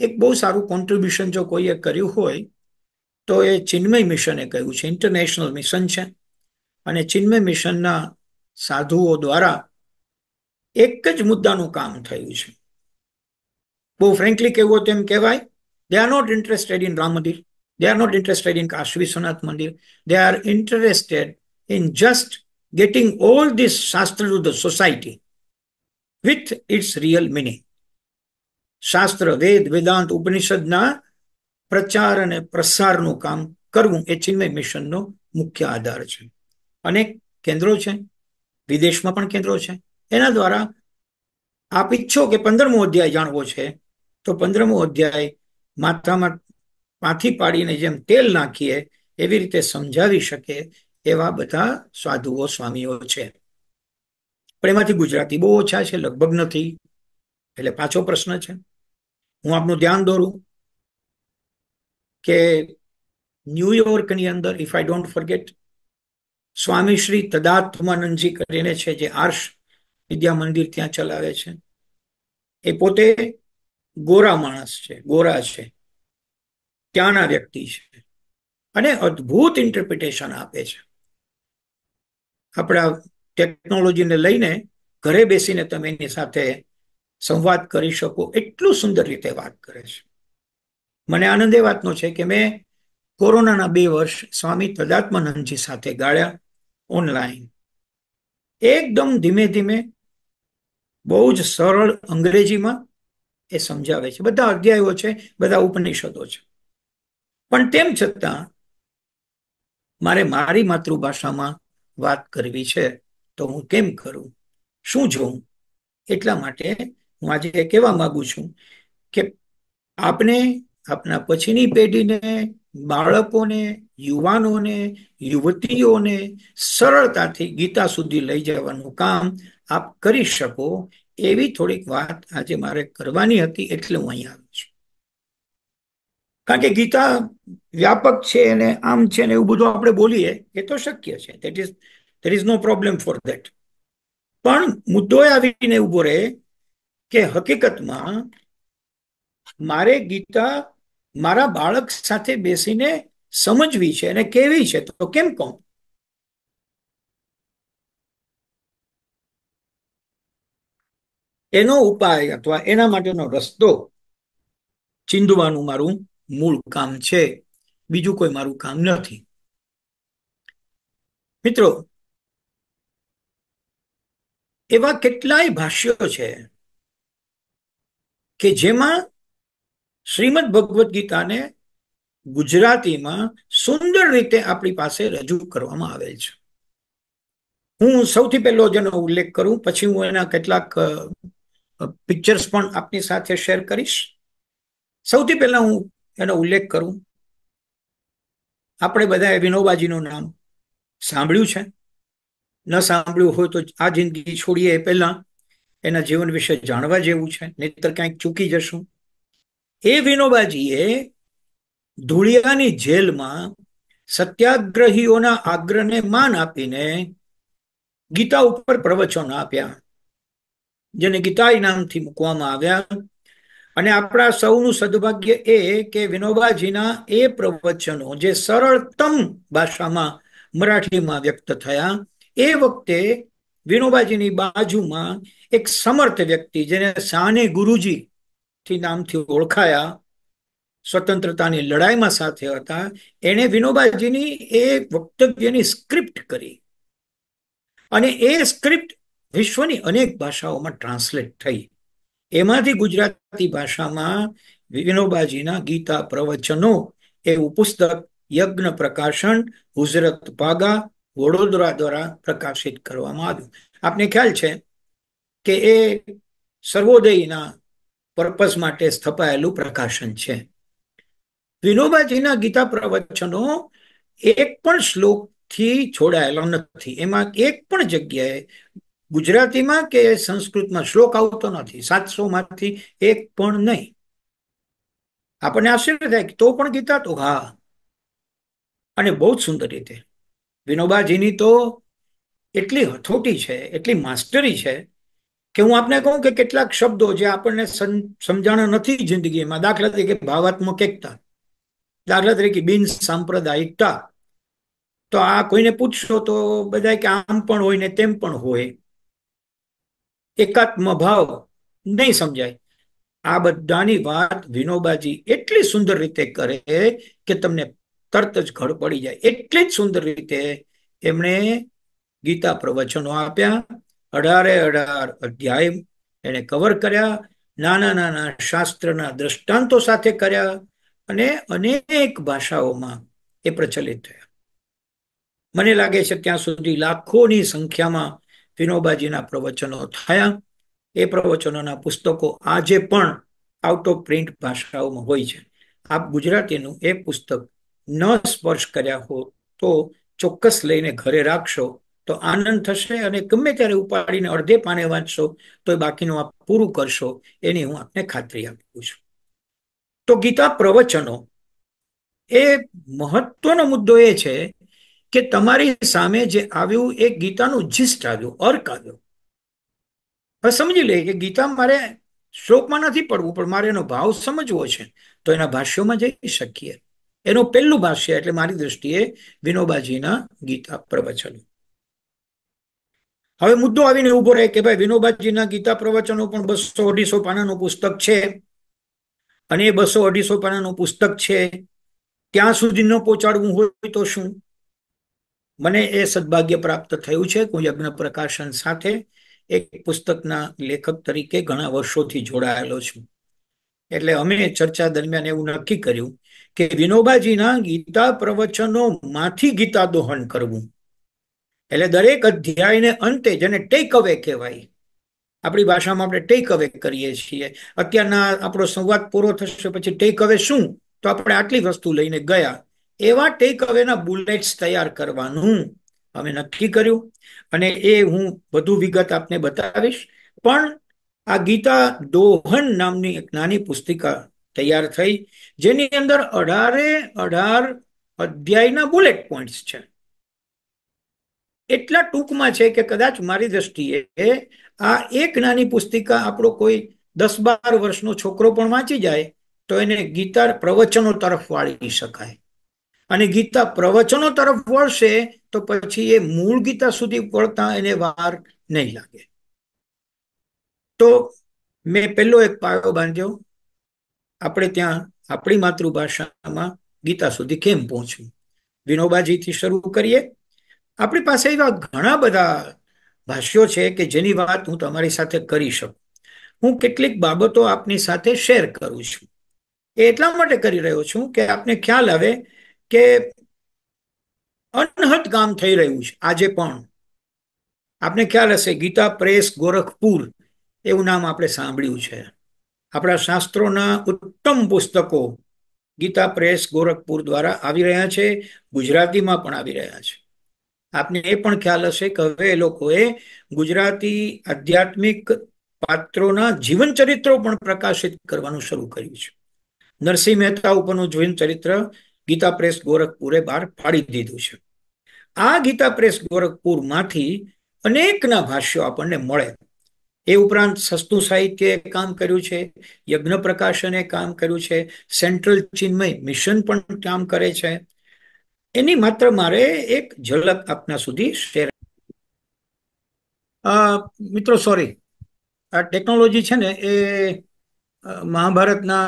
એક બહુ સારું કોન્ટ્રીબ્યુશન જો કોઈએ કર્યું હોય તો એ ચિન્મય મિશને કહ્યું છે ઇન્ટરનેશનલ મિશન છે અને ચિન્મય મિશનના સાધુઓ દ્વારા એક જ મુદ્દાનું કામ થયું છે બહુ ફ્રેન્કલી કેવું તો એમ કહેવાય they are not interested in Ram Mandir they are not interested in Kashi Vishwanath Mandir they are interested in just getting all this Shastra to the society with its real meaning. શાસ્ત્ર વેદ વેદાંત ઉપનિષદના પ્રચાર અને પ્રસારનું કામ કરવું એ ચિન્મય મિશનનો મુખ્ય આધાર છે અનેક કેન્દ્રો છે વિદેશમાં પણ કેન્દ્રો છે એના દ્વારા આપ ઈચ્છો કે પંદરમો અધ્યાય જાણવો છે તો પંદરમો અધ્યાય માથામાં પાથી પાડીને જેમ તેલ નાખીએ એવી રીતે સમજાવી શકે એવા બધા સાધુઓ સ્વામીઓ છે પણ એમાંથી ગુજરાતી બહુ ઓછા છે લગભગ નથી એટલે પાછો પ્રશ્ન છે હું આપનું ધ્યાન દોરું કે ન્યુયોર્કની અંદર if I don't forget Swami Shri Tadatmanandji કરીને છે જે આર્ષ વિદ્યા મંદિર ત્યાં ચલાવે છે એ પોતે ગોરા માણસ છે ગોરા છે ત્યાંના વ્યક્તિ છે અને અદ્ભુત ઇન્ટરપ્રિટેશન આપે છે આપણા ટેકનોલોજીને લઈને ઘરે બેસીને તમે એની સાથે સંવાદ કરી શકો એટલું સુંદર રીતે વાત કરે છે મને આનંદ એ વાતનો છે કે મેં કોરોનાના બે વર્ષ સ્વામી તદાત્માનંદજી સાથે ગાળ્યા ઓનલાઈન એકદમ ધીમે ધીમે બહુ જ સરળ અંગ્રેજીમાં એ સમજાવે છે બધા અધ્યાયો છે બધા ઉપનિષદો છે પણ તેમ છતાં મારે મારી માતૃભાષામાં વાત કરવી છે તો હું કેમ કરું શું જોઉં એટલા માટે હું આજે કહેવા માગું છું કે આપને આપના પછીની પેઢીને બાળકોને યુવાનોને યુવતીઓને સરળતાથી ગીતા સુધી લઈ જવાનું કામ આપ કરી શકો એવી થોડીક વાત આજે મારે કરવાની હતી એટલે હું અહીંયા આવ્યો છું કારણ કે ગીતા વ્યાપક છે અને આમ છે ને એવું બધું આપણે બોલીએ એ તો શક્ય છે that is there is no problem for that પણ મુદ્દો આવીને ઉભો રહે કે હકીકતમાં મારે ગીતા મારા બાળક સાથે બેસીને સમજવી છે અને કેવી છે તો કેમ કહું એનો ઉપાય અથવા એના માટેનો રસ્તો ચીંધવાનું મારું મૂળ કામ છે બીજું કોઈ મારું કામ નથી મિત્રો એવા કેટલાય ભાષ્યો છે કે જેમાં શ્રીમદ ભગવદ્ ગીતાને ગુજરાતીમાં સુંદર રીતે આપણી પાસે રજૂ કરવામાં આવેલ છે હું સૌથી પહેલો જેનો ઉલ્લેખ કરું પછી હું એના કેટલાક પિક્ચર્સ પણ આપની સાથે શેર કરીશ સૌથી પહેલા હું એનો ઉલ્લેખ કરું આપણે બધાએ વિનોબાજીનું નામ સાંભળ્યું છે ન સાંભળ્યું હોય તો આ જિંદગી છોડીએ એ પહેલા એના જીવન વિશે જાણવા જેવું છે નહીતર ક્યાંક ચૂકી જશું એ વિનોબાજીએ ધૂળિયાની જેલમાં સત્યાગ્રહીઓના આગ્રહને માન આપીને ગીતા ઉપર પ્રવચનો આપ્યા જેને ગીતા ઇનામથી મૂકવામાં આવ્યા અને આપણા સૌનું સદભાગ્ય એ કે વિનોબાજીના એ પ્રવચનો જે સરળતમ ભાષામાં મરાઠીમાં વ્યક્ત થયા એ વખતે વિનોબાજીની બાજુમાં એક સમર્થ વ્યક્તિ જેને સાને ગુરુજી થી નામથી ઓળખાયા સ્વતંત્રતાની લડાઈમાં સાથે હતા એણે વિનોબાજીની એ વક્તવ્યની સ્ક્રિપ્ટ કરી અને એ સ્ક્રિપ્ટ વિશ્વની અનેક ભાષાઓમાં ટ્રાન્સલેટ થઈ એમાંથી ગુજરાતી ભાષામાં વિનોબાજીના ગીતા પ્રવચનો એવું પુસ્તક યજ્ઞ પ્રકાશન હુઝરત ભાગા વડોદરા દ્વારા પ્રકાશિત કરવામાં આવ્યું આપને ખ્યાલ છે કે એ સર્વોદયના પર્પઝ માટે સ્થપાયેલું પ્રકાશન છે વિનોબાજીના ગીતા પ્રવચનો એક પણ શ્લોકથી જોડાયેલા નથી એમાં એક પણ જગ્યાએ ગુજરાતીમાં કે સંસ્કૃતમાં શ્લોક આવતો નથી સાતસો માંથી એક પણ નહીં આપણને આશ્ચર્ય થાય તો પણ ગીતા તો હા અને બહુ જ સુંદર રીતે વિનોબાજીની તો એટલી હથોટી છે એટલી માસ્ટરી છે કે હું આપને કહું કે કેટલાક શબ્દો જે આપણને સમજાણા નથી જિંદગીમાં દાખલા તરીકે ભાવાત્મક એકતા દાખલા તરીકે બિન સાંપ્રદાયિકતા તો આ કોઈને પૂછશો તો બધા કે આમ પણ હોય ને તેમ પણ હોય એકાત્મ ભાવ નહીં સમજાય આ બધાની વાત વિનોબાજી એટલી સુંદર રીતે કરે કે તમને તરત જ ઘડ પડી જાય એટલી જ સુંદર રીતે એમણે ગીતા પ્રવચનો આપ્યા અઢારે અઢાર અધ્યાય એને કવર કર્યા નાના નાના શાસ્ત્રના દ્રષ્ટાંતો સાથે કર્યા અને અનેક ભાષાઓમાં એ પ્રચલિત થયા મને લાગે છે ત્યાં સુધી લાખોની સંખ્યામાં વિનોબાજીના પ્રવચનો થયા એ પ્રવચનોના પુસ્તકો આજે પણ આઉટ ઓફ પ્રિન્ટ ભાષાઓમાં હોય છે આપ ગુજરાતીનું એ પુસ્તક ન સ્પર્શ કર્યા હો તો ચોક્કસ લઈને ઘરે રાખશો તો આનંદ થશે અને ગમે ત્યારે ઉપાડીને અડધે પાને વાંચશો તો બાકીનું આપ પૂરું કરશો એની હું આપને ખાતરી આપું છું તો ગીતા પ્રવચનો એ મહત્વનો મુદ્દો એ છે કે તમારી સામે જે આવ્યું એ ગીતાનું જિસ્ટ આવ્યું અર્ક આવ્યો હવે સમજી લે કે ગીતા મારે શ્લોકમાં નથી પડવું પણ મારે એનો ભાવ સમજવો છે તો એના ભાષ્યોમાં જઈ શકીએ એનું પહેલું ભાષ્ય એટલે મારી દ્રષ્ટિએ વિનોબાજીના ગીતા પ્રવચનો હવે મુદ્દો આવીને ઉભો રહે કે ભાઈ વિનોબાજીના ગીતા પ્રવચનો પણ બસો અઢીસો પાનાનું પુસ્તક છે અને એ બસો અઢીસો પાનાનું પુસ્તક છે ત્યાં સુધી ન પહોંચાડવું હોય તો શું મને એ સદભાગ્ય પ્રાપ્ત થયું છે કોઈ યજ્ઞ પ્રકાશન સાથે એક પુસ્તકના લેખક તરીકે ઘણા વર્ષોથી જોડાયેલો છું એટલે અમે ચર્ચા દરમિયાન એવું નક્કી કર્યું કે વિનોબાજીના ગીતા પ્રવચનોમાંથી ગીતા દોહન કરવું એટલે દરેક અધ્યાયને અંતે જેને ટેક અવે કહેવાય આપણી ભાષામાં આપણે ટેક અવે કરીએ છીએ અત્યારના આપણો સંવાદ પૂરો થશે પછી ટેક અવે શું તો આપણે આટલી વસ્તુ લઈને ગયા એવા ટેક અવેના બુલેટ્સ તૈયાર કરવાનું અમે નક્કી કર્યું અને એ હું વધુ વિગત આપને બતાવીશ પણ આ ગીતા દોહન નામની એક નાની પુસ્તિકા તૈયાર થઈ જેની અંદર અઢારે અઢાર અધ્યાયના બુલેટ પોઈન્ટ્સ છે એટલા ટૂંકમાં છે કે કદાચ મારી દ્રષ્ટિએ આ એક નાની પુસ્તિકા આપણો કોઈ દસ બાર વર્ષનો છોકરો પણ વાંચી જાય તો એને ગીતા પ્રવચનો તરફ વાળી શકાય અને ગીતા પ્રવચનો તરફ વળશે તો પછી એ મૂળ ગીતા સુધી વળતા એને વાર નહીં લાગે તો મેં પહેલો એક પાયો બાંધ્યો આપણે ત્યાં આપણી માતૃભાષામાં ગીતા સુધી કેમ પહોંચવું વિનોબાજીથી શરૂ કરીએ આપણી પાસે એવા ઘણા બધા ભાષ્યો છે કે જેની વાત હું તમારી સાથે કરી શકું હું કેટલીક બાબતો આપની સાથે શેર કરું છું એ એટલા માટે કરી રહ્યો છું કે આપને ખ્યાલ આવે કે અનહદ કામ થઈ રહ્યું છે આજે પણ આપને ખ્યાલ હશે ગીતા પ્રેસ ગોરખપુર એવું નામ આપણે સાંભળ્યું છે આપણા શાસ્ત્રોના ઉત્તમ પુસ્તકો ગીતા પ્રેસ ગોરખપુર દ્વારા આવી રહ્યા છે ગુજરાતીમાં પણ આવી રહ્યા છે આપને એ પણ ખ્યાલ હશે કે હવે એ લોકોએ ગુજરાતી આધ્યાત્મિક પાત્રોના જીવન ચરિત્રો પણ પ્રકાશિત કરવાનું શરૂ કર્યું છે નરસિંહ મહેતા ઉપરનું જીવન ચરિત્ર ગીતા પ્રેસ ગોરખપુરે બહાર પાડી દીધું છે આ ગીતા પ્રેસ ગોરખપુરમાંથી અનેકના ભાષ્યો આપણને મળે એ ઉપરાંત સસ્તું સાહિત્યએ કામ કર્યું છે યજ્ઞ પ્રકાશને કામ કર્યું છે સેન્ટ્રલ ચિન્મય મિશન પણ કામ કરે છે એની માત્ર મારે એક ઝલક આપના સુધી શેર મિત્રો સોરી આ ટેકનોલોજી છે ને એ મહાભારતના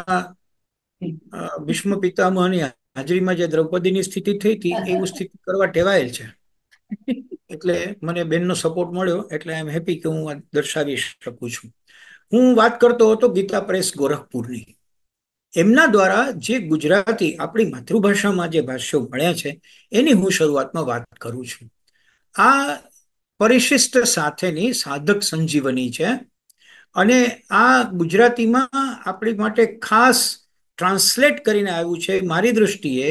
ભીષ્મ પિતામહની હાજરીમાં જે દ્રૌપદીની સ્થિતિ થઈ હતી એવું સ્થિતિ કરવા ટેવાયેલ છે એટલે મને બેનનો સપોર્ટ મળ્યો એટલે આઈ એમ હેપી કે હું આ દર્શાવી શકું છું હું વાત કરતો હતો ગીતા પ્રેસ ગોરખપુરની એમના દ્વારા જે ગુજરાતી આપણી માતૃભાષામાં જે ભાષ્યો મળ્યા છે એની હું શરૂઆતમાં વાત કરું છું આ પરિશિષ્ટ સાથેની સાધક સંજીવની છે અને આ ગુજરાતીમાં આપણી માટે ખાસ ટ્રાન્સલેટ કરીને આવ્યું છે મારી દ્રષ્ટિએ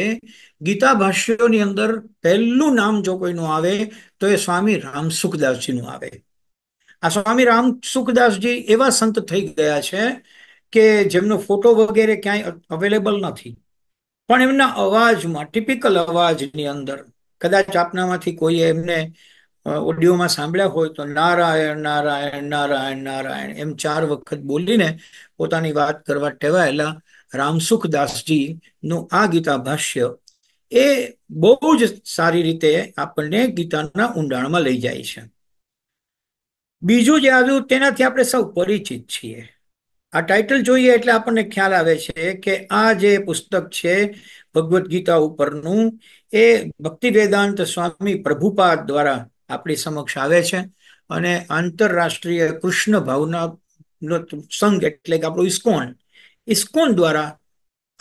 ગીતા ભાષ્યોની અંદર પહેલું નામ જો કોઈનું આવે તો એ સ્વામી રામ સુખદાસજીનું આવે આ સ્વામી રામ સુખદાસજી એવા સંત થઈ ગયા છે કે જેમનો ફોટો વગેરે ક્યાંય અવેલેબલ નથી પણ એમના અવાજમાં ટિપિકલ અવાજની અંદર કદાચ આપનામાંથી કોઈએ એમને ઓડિયોમાં સાંભળ્યા હોય તો નારાયણ નારાયણ નારાયણ નારાયણ એમ ચાર વખત બોલીને પોતાની વાત કરવા ટેવાયેલા રામસુખદાસજીનું આ ગીતા ભાષ્ય એ બહુ જ સારી રીતે આપણને ગીતાના ઊંડાણમાં લઈ જાય છે બીજું જે આવ્યું તેનાથી આપણે સૌ પરિચિત છીએ આ ટાઇટલ જોઈએ એટલે આપણને ખ્યાલ આવે છે કે આ જે પુસ્તક છે ભગવદ્ ગીતા ઉપરનું એ ભક્તિ વેદાંત સ્વામી પ્રભુપાદ દ્વારા આપણી સમક્ષ આવે છે અને આંતરરાષ્ટ્રીય કૃષ્ણ ભાવના સંઘ એટલે કે આપણું ઇસ્કોન ઇસ્કોન દ્વારા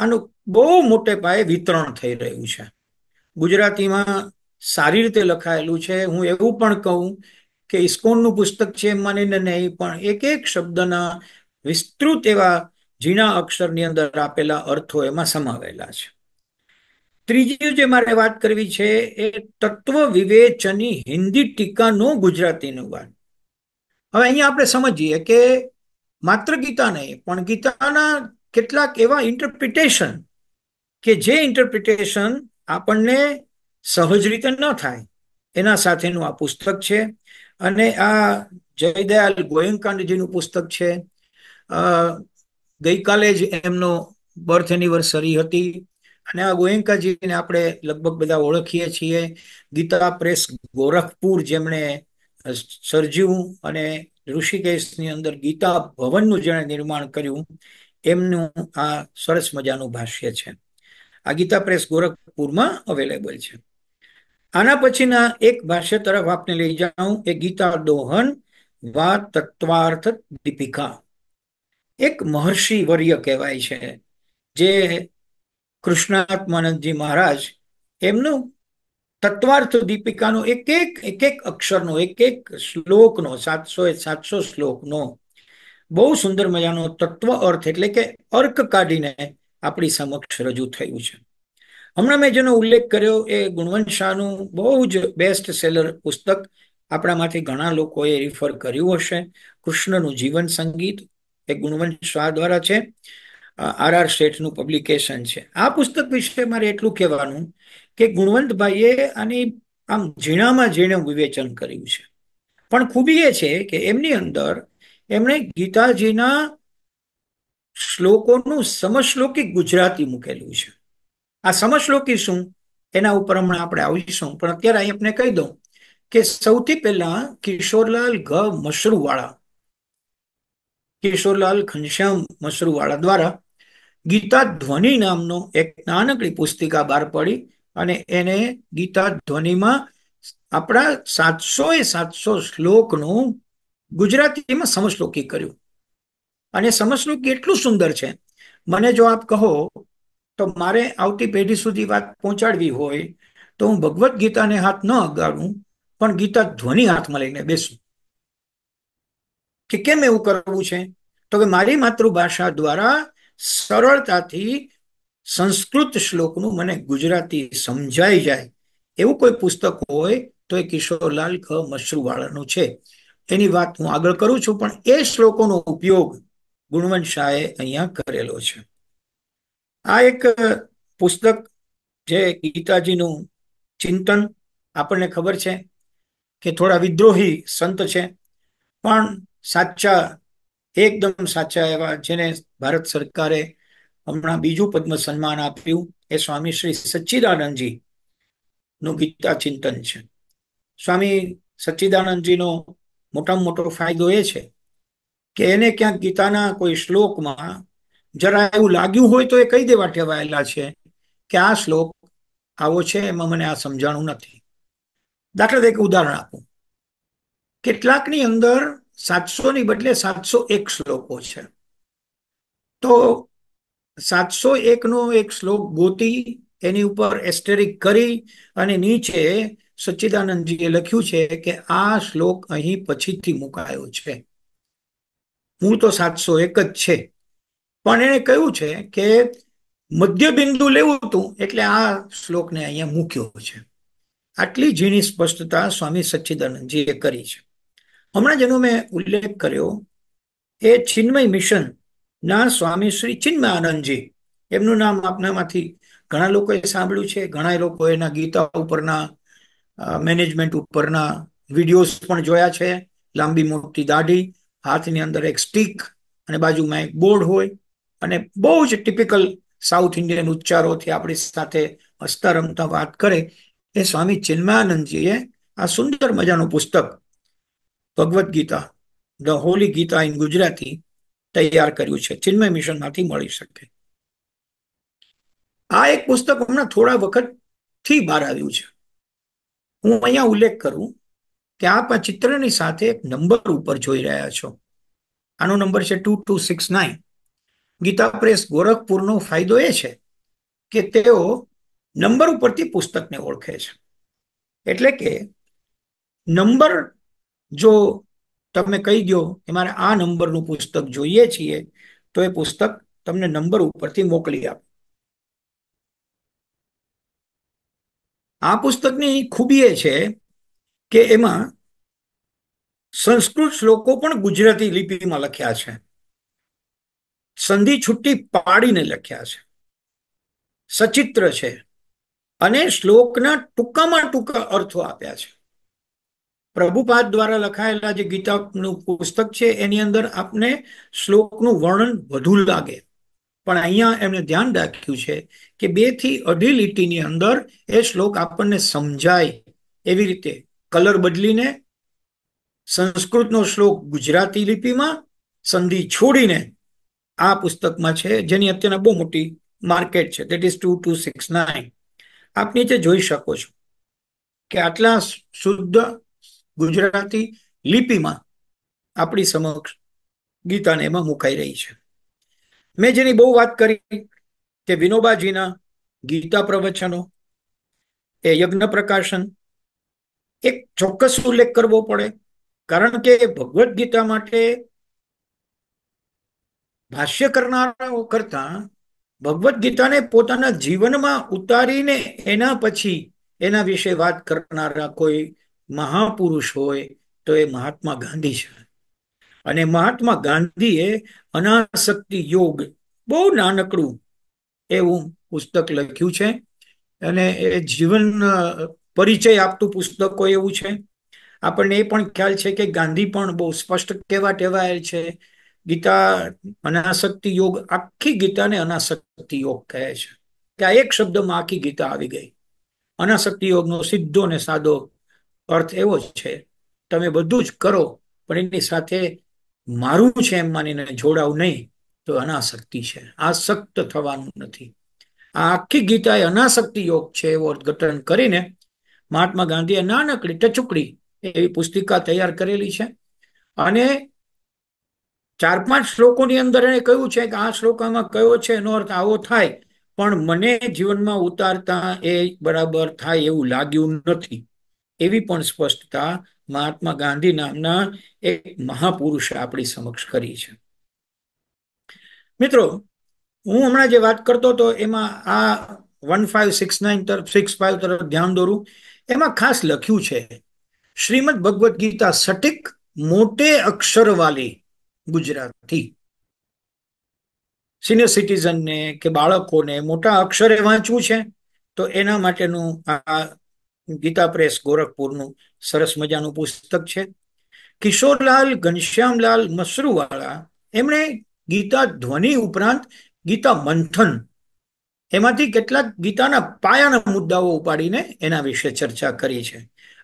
આનું બહુ મોટે પાયે વિતરણ થઈ રહ્યું છે ગુજરાતીમાં સારી રીતે લખાયેલું છે હું એવું પણ કહું કે ઇસ્કોનનું પુસ્તક છે એમ માનીને નહીં પણ એક એક શબ્દના વિસ્તૃત એવા ઝીણા અક્ષરની અંદર આપેલા અર્થો એમાં સમાવેલા છે ત્રીજી જે મારે વાત કરવી છે એ તત્વ વિવેચની હિન્દી ટીકાનો ગુજરાતીનું ગાન હવે અહીંયા આપણે સમજીએ કે માત્ર ગીતા નહીં પણ ગીતાના કેટલાક એવા ઇન્ટરપ્રિટેશન કે જે ઇન્ટરપ્રિટેશન આપણને સહજ રીતે ન થાય એના સાથેનું આ પુસ્તક છે અને આ જયદયાલ ગોયંકાંડજીનું પુસ્તક છે ગઈકાલે જ એમનો બર્થ એનિવર્સરી હતી અને આ ગોયંકાજીને આપણે લગભગ બધા ઓળખીએ છીએ ગીતા પ્રેસ ગોરખપુર જેમણે સર્જ્યું અને ઋષિકેશની અંદર ગીતા ભવનનું જેણે નિર્માણ કર્યું એમનું આ સરસ મજાનું ભાષ્ય છે આ ગીતા પ્રેસ ગોરખપુરમાં અવેલેબલ છે આના પછીના એક ભાષ્ય તરફ આપને લઈ જાઉં એ ગીતા દોહન વા તત્વાર્થ દીપિકા એક મહર્ષિ વર્ય કહેવાય છે જે કૃષ્ણાત્માનંદજી મહારાજ એમનું તત્વાર્થ દીપિકાનો એક એક એક એક અક્ષરનો એક એક શ્લોકનો સાતસો એ સાતસો શ્લોકનો બહુ સુંદર મજાનો તત્વ અર્થ એટલે કે અર્ક કાઢીને આપણી સમક્ષ રજૂ થયું છે હમણાં મેં જેનો ઉલ્લેખ કર્યો એ ગુણવંત શાહનું બહુ જ બેસ્ટ સેલર પુસ્તક આપણામાંથી ઘણા લોકોએ રિફર કર્યું હશે કૃષ્ણનું જીવન સંગીત એ ગુણવંત શાહ દ્વારા છે આર આર શેઠનું પબ્લિકેશન છે આ પુસ્તક વિશે મારે એટલું કહેવાનું કે ગુણવંતભાઈએ આની આમ ઝીણામાં ઝીણું વિવેચન કર્યું છે પણ ખૂબી એ છે કે એમની અંદર એમણે ગીતાજીના શ્લોકોનું સમશ્લોકી ગુજરાતી મૂકેલું છે આ સમશ્લોકી શું એના ઉપર હમણાં આપણે આવીશું પણ અત્યારે અહીં આપણે કહી દઉં કે સૌથી પહેલા કિશોરલાલ ઘ મશરૂવાળા કિશોરલાલ ઘનશ્યામ મસરૂવાળા દ્વારા ગીતા ધ્વનિ નામનો એક નાનકડી પુસ્તિકા બહાર પડી અને એને ગીતા ધ્વનિમાં આપણા સાતસો એ સાતસો શ્લોકનું ગુજરાતીમાં સમશ્લોકી કર્યું અને સમશ્લોકી એટલું સુંદર છે મને જો આપ કહો તો મારે આવતી પેઢી સુધી વાત પહોંચાડવી હોય તો હું ભગવદ્ ગીતાને હાથ ન અગાડું પણ ગીતા ધ્વનિ હાથમાં લઈને બેસું કે કેમ એવું કરવું છે તો કે મારી માતૃભાષા દ્વારા સરળતાથી સંસ્કૃત શ્લોકનું મને ગુજરાતી સમજાઈ જાય એવું કોઈ પુસ્તક હોય તો એ કિશોરલાલ ખ મશરૂવાળાનું છે એની વાત હું આગળ કરું છું પણ એ શ્લોકોનો ઉપયોગ ગુણવંત શાહે અહીંયા કરેલો છે આ એક પુસ્તક જે ગીતાજીનું ચિંતન આપણને ખબર છે કે થોડા વિદ્રોહી સંત છે પણ સાચા એકદમ સાચા એવા જેને ભારત સરકારે હમણાં બીજું પદ્મ સન્માન આપ્યું એ સ્વામી શ્રી સચ્ચિદાનંદજી નું ગીતા ચિંતન છે સ્વામી સચ્ચિદાનંદજીનો મોટામાં મોટો ફાયદો એ છે કે એને ક્યાંક ગીતાના કોઈ શ્લોકમાં જરા એવું લાગ્યું હોય તો એ કહી દેવા ટેવાયેલા છે કે આ શ્લોક આવો છે એમાં મને આ સમજાણું નથી દાખલા તરીકે ઉદાહરણ આપું કેટલાકની અંદર સાતસો ની બદલે સાતસો એક શ્લોકો છે તો સાતસો એક નો એક શ્લોક ગોતી એની ઉપર એસ્ટેરિક કરી અને નીચે સચ્ચિદાનંદજીએ લખ્યું છે કે આ શ્લોક અહીં પછીથી મુકાયો છે મૂળ તો સાતસો એક જ છે પણ એણે કહ્યું છે કે મધ્ય બિંદુ લેવું હતું એટલે આ શ્લોકને અહીંયા મૂક્યો છે આટલી ઝીણી સ્પષ્ટતા સ્વામી સચ્ચિદાનંદજીએ કરી છે હમણાં જેનો મેં ઉલ્લેખ કર્યો એ ચિન્મય મિશન ના સ્વામી શ્રી ચિન્મય આનંદજી એમનું નામ આપનામાંથી ઘણા લોકોએ સાંભળ્યું છે ઘણા લોકો એના ગીતા ઉપરના મેનેજમેન્ટ ઉપરના વિડીયોઝ પણ જોયા છે લાંબી મોટી દાઢી હાથની અંદર એક સ્ટીક અને બાજુમાં એક બોર્ડ હોય અને બહુ જ ટિપિકલ સાઉથ ઇન્ડિયન ઉચ્ચારોથી આપણી સાથે હસતા રમતા વાત કરે એ સ્વામી ચિન્મયાનંદજીએ આ સુંદર મજાનું પુસ્તક Bhagavad Gita the holy Gita in Gujarati તૈયાર કર્યું છે ચિન્મય મિશન માંથી મળી શકે આ એક પુસ્તક હમણાં થોડા વખતથી બહાર આવ્યું છે હું અહીંયા ઉલ્લેખ કરું કે આપ આ ચિત્રની સાથે એક નંબર ઉપર જોઈ રહ્યા છો આનો નંબર છે two two six nine Gita press ગોરખપુરનો ફાયદો એ છે કે તેઓ નંબર ઉપરથી પુસ્તકને ઓળખે છે એટલે કે નંબર જો તમે કહી દો કે મારે આ નંબરનું પુસ્તક જોઈએ છીએ તો એ પુસ્તક તમને નંબર ઉપરથી મોકલી આપ આ પુસ્તકની ખૂબી એ છે કે એમાં સંસ્કૃત શ્લોકો પણ ગુજરાતી લિપિમાં લખ્યા છે સંધિ છુટ્ટી પાડીને લખ્યા છે સચિત્ર છે અને શ્લોકના ટૂંકામાં ટૂંકા અર્થો આપ્યા છે પ્રભુપાદ દ્વારા લખાયેલા જે ગીતાનું પુસ્તક છે એની અંદર આપને શ્લોકનું વર્ણન વધુ લાગે પણ અહીંયા એમણે ધ્યાન રાખ્યું છે કે બે થી અઢી લીટીની અંદર એ શ્લોક આપણને સમજાય એવી રીતે કલર બદલીને સંસ્કૃતનો શ્લોક ગુજરાતી લિપિમાં સંધિ છોડીને આ પુસ્તકમાં છે જેની અત્યારના બહુ મોટી માર્કેટ છે that is two two six nine આપ નીચે જોઈ શકો છો કે આટલા શુદ્ધ ગુજરાતી લિપિમાં આપણી સમક્ષ ગીતાને એમાં મુકાઈ રહી છે મેં જેની બહુ વાત કરી કે વિનોબાજીના ગીતા પ્રવચનો એ યજ્ઞ પ્રકાશન એક ચોક્કસ ઉલ્લેખ કરવો પડે કારણ કે ભગવદ્ ગીતા માટે ભાષ્ય કરનારાઓ કરતા ભગવદ્ ગીતાને પોતાના જીવનમાં ઉતારીને એના પછી એના વિશે વાત કરનારા કોઈ મહાપુરુષ હોય તો એ મહાત્મા ગાંધી છે અને મહાત્મા ગાંધીએ અનાશક્તિ યોગ બહુ નાનકડું એવું પુસ્તક લખ્યું છે અને એ જીવન પરિચય આપતું પુસ્તક હોય એવું છે આપણને એ પણ ખ્યાલ છે કે ગાંધી પણ બહુ સ્પષ્ટ કેવા ટેવાયેલ છે ગીતા અનાશક્તિ યોગ આખી ગીતાને અનાશક્તિ યોગ કહે છે કે આ એક શબ્દમાં આખી ગીતા આવી ગઈ અનાશક્તિ યોગનો સીધો ને સાદો અર્થ એવો છે તમે બધું જ કરો પણ એની સાથે મારું છે એમ માનીને જોડાવ નહીં તો અનાશક્તિ છે આસક્ત થવાનું નથી આ આખી ગીતા એ અનાશક્તિ યોગ છે એવો અર્થઘટન કરીને મહાત્મા ગાંધીએ નાનકડી ટચુકડી એવી પુસ્તિકા તૈયાર કરેલી છે અને ચાર પાંચ શ્લોકોની અંદર એને કહ્યું છે કે આ શ્લોકામાં કયો છે એનો અર્થ આવો થાય પણ મને જીવનમાં ઉતારતા એ બરાબર થાય એવું લાગ્યું નથી એવી પણ સ્પષ્ટતા મહાત્મા ગાંધી નામના એક મહાપુરુષે આપણી સમક્ષ કરી છે મિત્રો હું હમણાં જે વાત કરતો હતો એમાં આ વન ફાઇવ સિક્સ નાઇન તરફ સિક્સ ફાઇવ તરફ ધ્યાન દોરું એમાં ખાસ લખ્યું છે શ્રીમદ ભગવદ્ ગીતા સટીક મોટે અક્ષર વાલી ગુજરાતી સિનિયર સિટીઝનને કે બાળકોને મોટા અક્ષરે વાંચવું છે તો એના માટેનું આ ગીતા પ્રેસ ગોરખપુરનું સરસ મજાનું પુસ્તક છે કિશોરલાલ ઘનશ્યામલાલ મસરૂવાળા એમણે ગીતા ધ્વનિ ઉપરાંત ગીતા મંથન એમાંથી કેટલાક ગીતાના પાયાના મુદ્દાઓ ઉપાડીને એના વિશે ચર્ચા કરી છે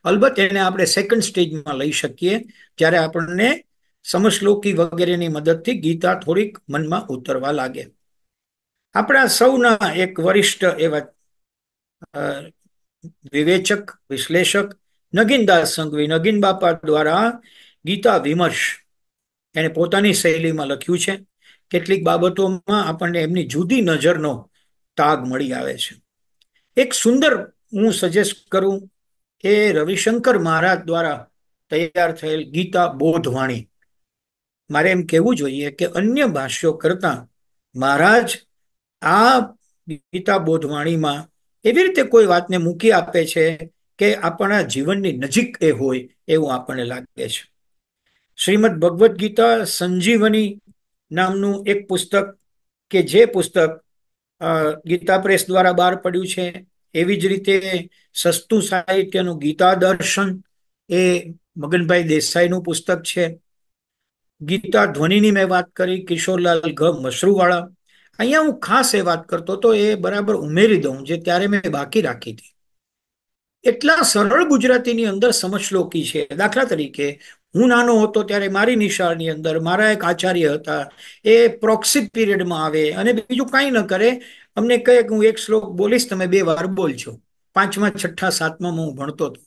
અલબત્ત એને આપણે સેકન્ડ સ્ટેજમાં લઈ શકીએ જ્યારે આપણને સમશ્લોકી વગેરેની મદદથી ગીતા થોડીક મનમાં ઉતરવા લાગે આપણા સૌના એક વરિષ્ઠ એવા વિવેચક વિશ્લેષક નગીનદાસ સંઘવી નગીન બાપા દ્વારા ગીતા વિમર્શ એને પોતાની શૈલીમાં લખ્યું છે કેટલીક બાબતોમાં આપણને એમની જુદી નજરનો તાગ મળી આવે છે એક સુંદર હું સજેસ્ટ કરું કે રવિશંકર મહારાજ દ્વારા તૈયાર થયેલ ગીતા બોધવાણી મારે એમ કહેવું જોઈએ કે અન્ય ભાષ્યો કરતા મહારાજ આ ગીતા બોધવાણીમાં એવી રીતે કોઈ વાતને મૂકી આપે છે કે આપણા જીવનની નજીક એ હોય એવું આપણને લાગે છે શ્રીમદ ભગવદ્ ગીતા સંજીવની નામનું એક પુસ્તક કે જે પુસ્તક ગીતા પ્રેસ દ્વારા બહાર પડ્યું છે એવી જ રીતે સસ્તું સાહિત્યનું ગીતા દર્શન એ મગનભાઈ દેસાઈનું પુસ્તક છે ગીતા ધ્વનિની મેં વાત કરી કિશોરલાલ ઘ મશરૂવાળા અહીંયા હું ખાસ એ વાત કરતો હતો એ બરાબર ઉમેરી દઉં જે ત્યારે મેં બાકી રાખી હતી એટલા સરળ ગુજરાતીની અંદર સમજલોકી છે દાખલા તરીકે હું નાનો હતો ત્યારે મારી નિશાળની અંદર મારા એક આચાર્ય હતા એ પ્રોક્સિક પીરિયડમાં આવે અને બીજું કાંઈ ન કરે અમને કહે કે હું એક શ્લોક બોલીશ તમે બે વાર બોલજો પાંચમા છઠ્ઠા સાતમાં હું ભણતો હતો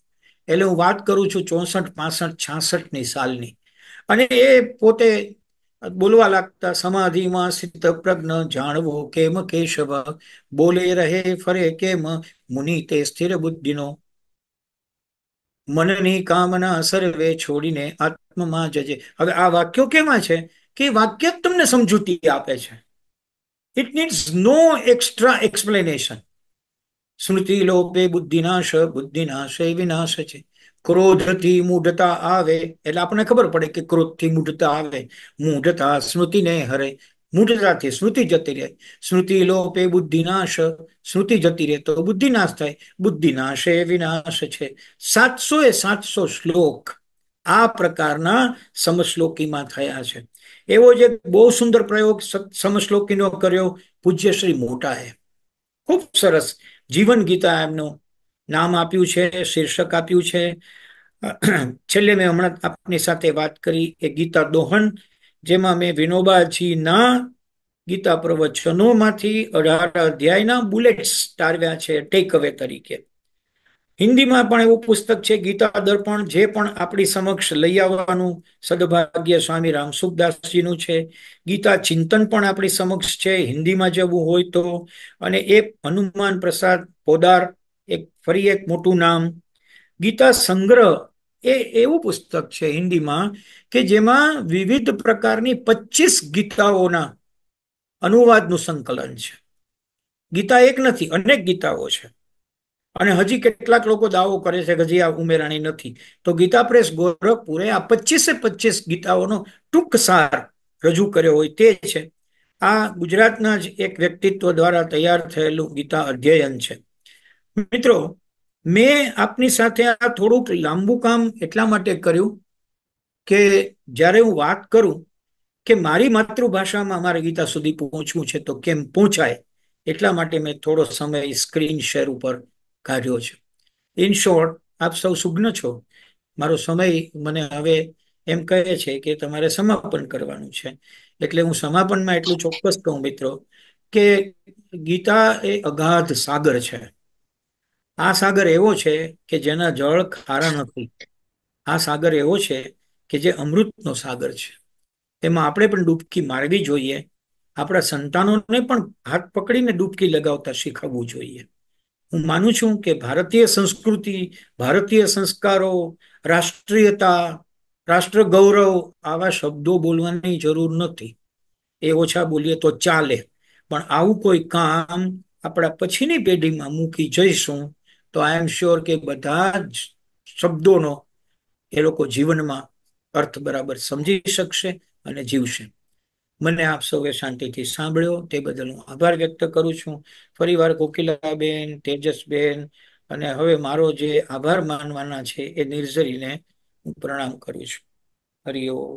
એટલે હું વાત કરું છું ચોસઠ પાસઠ છાસઠની સાલની અને એ પોતે બોલવા લાગતા સમાધિમાં સ્થિત પ્રજ્ઞ જાણવો કેમ કેશવ બોલે રહે ફરે કેમ મુનિ તે સ્થિર બુદ્ધિનો મનની કામના સર્વે છોડીને આત્મમાં જજે હવે આ વાક્યો કેવા છે કે વાક્ય તમને સમજૂતી આપે છે it needs no extra explanation સ્મૃતિ લોપે બુદ્ધિનાશ બુદ્ધિનાશ એ વિનાશ છે ક્રોધથી મૂઢતા આવે એટલે આપણને ખબર પડે કે ક્રોધથી મૂઢતા આવે મૂઢતા સ્મૃતિને હરે મૂઢતાથી સ્મૃતિ જતી રહે સ્મૃતિ લોપે બુદ્ધિનાશ સ્મૃતિ જતી રહે તો બુદ્ધિનાશ થાય બુદ્ધિનાશ એ વિનાશ છે સાતસો એ સાતસો શ્લોક આ પ્રકારના સમશ્લોકીમાં થયા છે એવો જ એક બહુ સુંદર પ્રયોગ સમશ્લોકીનો કર્યો પૂજ્ય શ્રી મોટાએ ખૂબ સરસ જીવન ગીતા એમનું નામ આપ્યું છે શીર્ષક આપ્યું છે છેલ્લે મેં હમણાં આપની સાથે વાત કરી એ ગીતા દોહન જેમાં મેં વિનોબાજીના ગીતા પ્રવચનોમાંથી અઢાર અધ્યાયના બુલેટ્સ તારવ્યા છે ટેક અવે તરીકે હિન્દીમાં પણ એવું પુસ્તક છે ગીતા દર્પણ જે પણ આપણી સમક્ષ લઈ આવવાનું સદભાગ્ય સ્વામી રામસુખદાસજીનું છે ગીતા ચિંતન પણ આપણી સમક્ષ છે હિન્દીમાં જવું હોય તો અને એ હનુમાન પ્રસાદ પોદાર એક ફરી એક મોટું નામ ગીતા સંગ્રહ એ એવું પુસ્તક છે હિન્દીમાં કે જેમાં વિવિધ પ્રકારની પચીસ ગીતાઓના અનુવાદનું સંકલન છે ગીતા એક નથી અનેક ગીતાઓ છે અને હજી કેટલાક લોકો દાવો કરે છે કે હજી આ ઉમેરાણી નથી તો ગીતા પ્રેસ ગોરખપુરે આ પચીસે પચીસ ગીતાઓનો ટૂંક સાર રજૂ કર્યો હોય તે છે આ ગુજરાતના જ એક વ્યક્તિત્વ દ્વારા તૈયાર થયેલું ગીતા અધ્યયન છે મિત્રો મેં આપની સાથે આ થોડુંક લાંબુ કામ એટલા માટે કર્યું કે જ્યારે હું વાત કરું કે મારી માતૃભાષામાં અમારા ગીતા સુધી પહોંચવું છે તો કેમ પહોંચાય એટલા માટે મેં થોડો સમય સ્ક્રીન શેર ઉપર કાઢ્યો છે ઇન શોર્ટ આપ સૌ સુગ્ન છો મારો સમય મને હવે એમ કહે છે કે તમારે સમાપન કરવાનું છે એટલે હું સમાપનમાં એટલું ચોક્કસ કહું મિત્રો કે ગીતા એ અગાધ સાગર છે આ સાગર એવો છે કે જેના જળ ખારા નથી આ સાગર એવો છે કે જે અમૃતનો સાગર છે તેમાં આપણે પણ ડૂબકી મારવી જોઈએ આપણા સંતાનોને પણ હાથ પકડીને ડૂબકી લગાવતા શીખવવું જોઈએ હું માનું છું કે ભારતીય સંસ્કૃતિ ભારતીય સંસ્કારો રાષ્ટ્રીયતા રાષ્ટ્ર ગૌરવ આવા શબ્દો બોલવાની જરૂર નથી એ ઓછા બોલીએ તો ચાલે પણ આવું કોઈ કામ આપણા પછીની પેઢીમાં મૂકી જઈશું તો આઈ એમ શ્યોર કે બધા જ શબ્દોનો એ લોકો જીવનમાં અર્થ બરાબર સમજી શકશે અને જીવશે મને આપ સૌએ શાંતિથી સાંભળ્યો તે બદલ હું આભાર વ્યક્ત કરું છું ફરીવાર કોકિલાબેન તેજસબેન અને હવે મારો જે આભાર માનવાના છે એ નિર્જરીને હું પ્રણામ કરું છું હરિઓમ